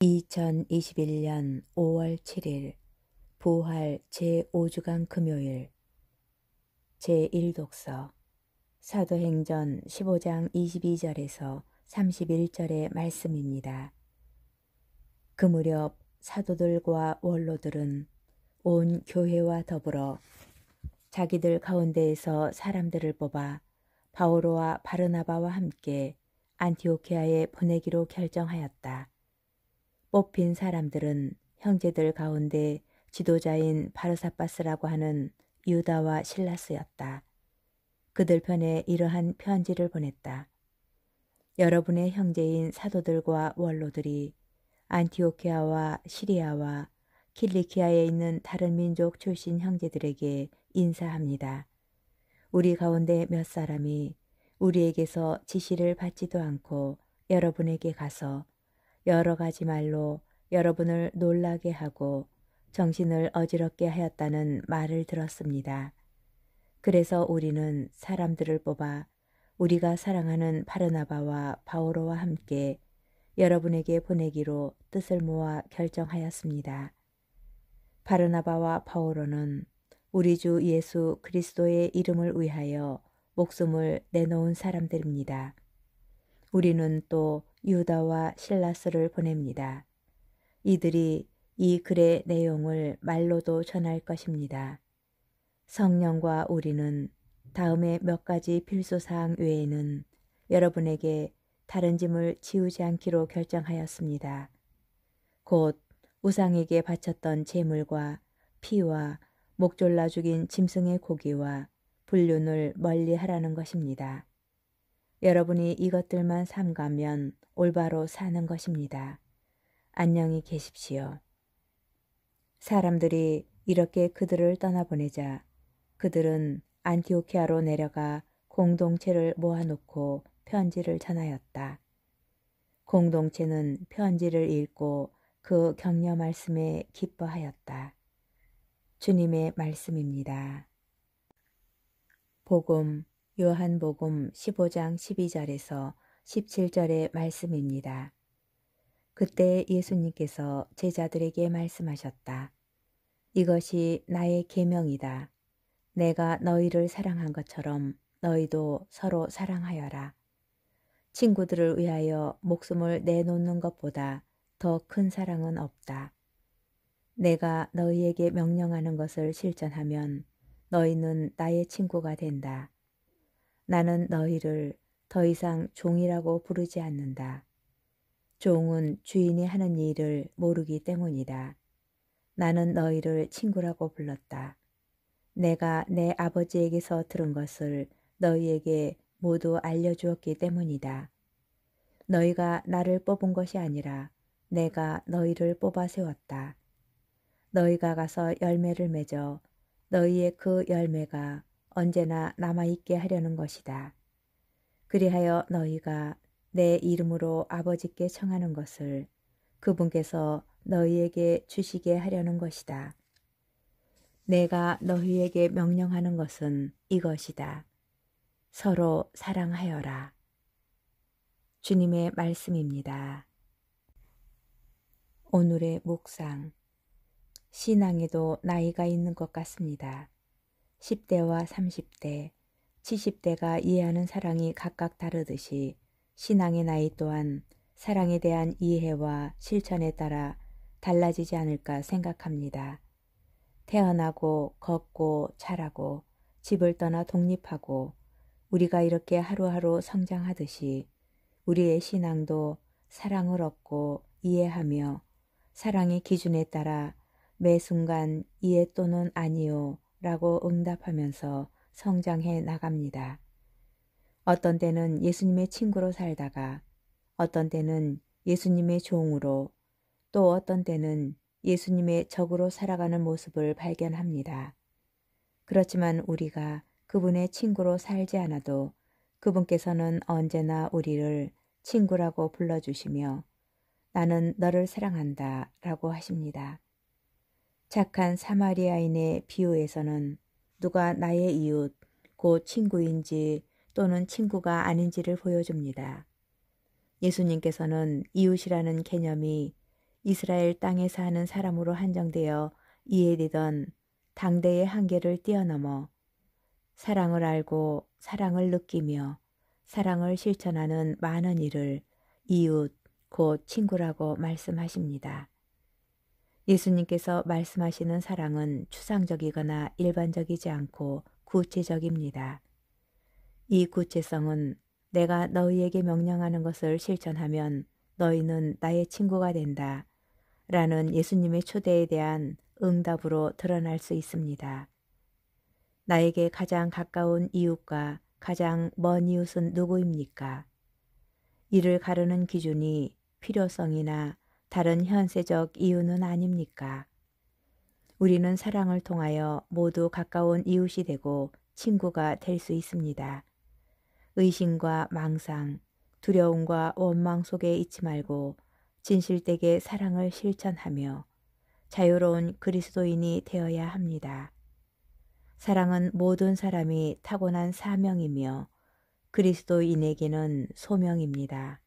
2021년 5월 7일 부활 제5주간 금요일 제1독서 사도행전 15장 22절에서 31절의 말씀입니다. 그 무렵 사도들과 원로들은 온 교회와 더불어 자기들 가운데에서 사람들을 뽑아 바오로와 바르나바와 함께 안티오키아에 보내기로 결정하였다. 뽑힌 사람들은 형제들 가운데 지도자인 바르사바스라고 하는 유다와 실라스였다. 그들 편에 이러한 편지를 보냈다. 여러분의 형제인 사도들과 원로들이 안티오키아와 시리아와 킬리키아에 있는 다른 민족 출신 형제들에게 인사합니다. 우리 가운데 몇 사람이 우리에게서 지시를 받지도 않고 여러분에게 가서 여러 가지 말로 여러분을 놀라게 하고 정신을 어지럽게 하였다는 말을 들었습니다. 그래서 우리는 사람들을 뽑아 우리가 사랑하는 파르나바와 바오로와 함께 여러분에게 보내기로 뜻을 모아 결정하였습니다. 바르나바와 바오로는 우리 주 예수 그리스도의 이름을 위하여 목숨을 내놓은 사람들입니다. 우리는 또 유다와 실라스를 보냅니다. 이들이 이 글의 내용을 말로도 전할 것입니다. 성령과 우리는 다음에 몇 가지 필수사항 외에는 여러분에게 다른 짐을 지우지 않기로 결정하였습니다. 곧 우상에게 바쳤던 재물과 피와 목졸라 죽인 짐승의 고기와 불륜을 멀리 하라는 것입니다. 여러분이 이것들만 삼가면 올바로 사는 것입니다. 안녕히 계십시오. 사람들이 이렇게 그들을 떠나보내자 그들은 안티오키아로 내려가 공동체를 모아놓고 편지를 전하였다. 공동체는 편지를 읽고 그 격려 말씀에 기뻐하였다. 주님의 말씀입니다. 복음 요한복음 15장 12절에서 17절의 말씀입니다. 그때 예수님께서 제자들에게 말씀하셨다. 이것이 나의 계명이다. 내가 너희를 사랑한 것처럼 너희도 서로 사랑하여라. 친구들을 위하여 목숨을 내놓는 것보다 더 큰 사랑은 없다. 내가 너희에게 명령하는 것을 실천하면 너희는 나의 친구가 된다. 나는 너희를 더 이상 종이라고 부르지 않는다. 종은 주인이 하는 일을 모르기 때문이다. 나는 너희를 친구라고 불렀다. 내가 내 아버지에게서 들은 것을 너희에게 모두 알려주었기 때문이다. 너희가 나를 뽑은 것이 아니라 내가 너희를 뽑아 세웠다. 너희가 가서 열매를 맺어 너희의 그 열매가 언제나 남아있게 하려는 것이다. 그리하여 너희가 내 이름으로 아버지께 청하는 것을 그분께서 너희에게 주시게 하려는 것이다. 내가 너희에게 명령하는 것은 이것이다. 서로 사랑하여라. 주님의 말씀입니다. 오늘의 묵상. 신앙에도 나이가 있는 것 같습니다. 10대와 30대, 70대가 이해하는 사랑이 각각 다르듯이 신앙의 나이 또한 사랑에 대한 이해와 실천에 따라 달라지지 않을까 생각합니다. 태어나고 걷고 자라고 집을 떠나 독립하고 우리가 이렇게 하루하루 성장하듯이 우리의 신앙도 사랑을 얻고 이해하며 사랑의 기준에 따라 매 순간 이해 또는 아니요 라고 응답하면서 성장해 나갑니다. 어떤 때는 예수님의 친구로 살다가 어떤 때는 예수님의 종으로 또 어떤 때는 예수님의 적으로 살아가는 모습을 발견합니다. 그렇지만 우리가 그분의 친구로 살지 않아도 그분께서는 언제나 우리를 친구라고 불러주시며 나는 너를 사랑한다 라고 하십니다. 착한 사마리아인의 비유에서는 누가 나의 이웃, 곧 친구인지 또는 친구가 아닌지를 보여줍니다. 예수님께서는 이웃이라는 개념이 이스라엘 땅에 사는 사람으로 한정되어 이해되던 당대의 한계를 뛰어넘어 사랑을 알고 사랑을 느끼며 사랑을 실천하는 많은 일을 이웃, 곧 친구라고 말씀하십니다. 예수님께서 말씀하시는 사랑은 추상적이거나 일반적이지 않고 구체적입니다. 이 구체성은 내가 너희에게 명령하는 것을 실천하면 너희는 나의 친구가 된다. 라는 예수님의 초대에 대한 응답으로 드러날 수 있습니다. 나에게 가장 가까운 이웃과 가장 먼 이웃은 누구입니까? 이를 가르는 기준이 필요성이나 다른 현세적 이유는 아닙니까? 우리는 사랑을 통하여 모두 가까운 이웃이 되고 친구가 될 수 있습니다. 의심과 망상, 두려움과 원망 속에 있지 말고 진실되게 사랑을 실천하며 자유로운 그리스도인이 되어야 합니다. 사랑은 모든 사람이 타고난 사명이며 그리스도인에게는 소명입니다.